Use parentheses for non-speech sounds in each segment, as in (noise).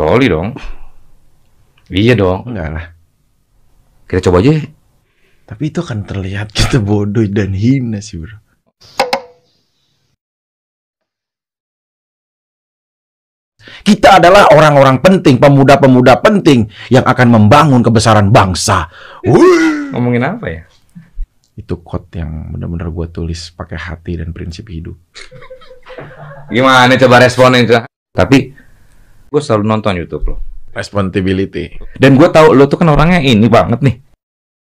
Coli dong. Iya dong, enggak lah. Kita coba aja. Tapi itu akan terlihat kita bodoh dan hina sih, Bro. Kita adalah orang-orang penting, pemuda-pemuda penting yang akan membangun kebesaran bangsa. Wuh. Ngomongin apa ya? Itu quote yang benar-benar gue tulis pakai hati dan prinsip hidup. Gimana coba responnya Tapi gue selalu nonton YouTube lo responsibility dan gue tahu lo tuh kan orangnya ini banget nih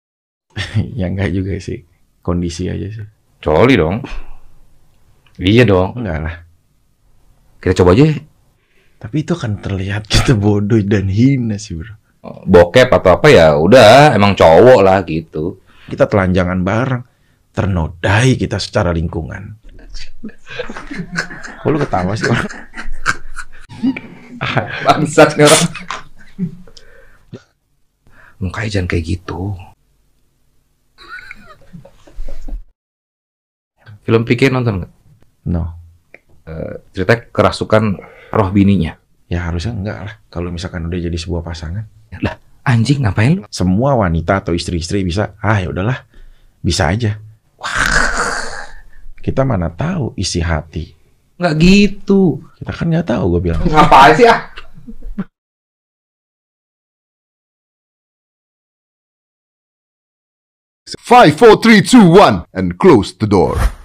(laughs) ya enggak juga sih kondisi aja sih coli dong iya dong enggak lah kita coba aja tapi itu akan terlihat kita gitu bodoh dan hina sih bro oh, bokep atau apa ya udah emang cowok lah gitu kita telanjangan bareng ternodai kita secara lingkungan (laughs) Kok lu ketawa sih (laughs) Bangsat nih orang. Mukanya jangan kayak gitu. Film PK nonton nggak? No. Uh, eh, cerita kerasukan roh bininya. Ya harusnya enggak lah. Kalau misalkan udah jadi sebuah pasangan. Lah anjing ngapain lu? Semua wanita atau istri-istri bisa. Ah ya udahlah. Bisa aja. Wah. Kita mana tahu isi hati Nggak gitu. Kita kan nggak tahu, gue bilang. Ngapain sih ah? Five, four, three, two, one, and close the door.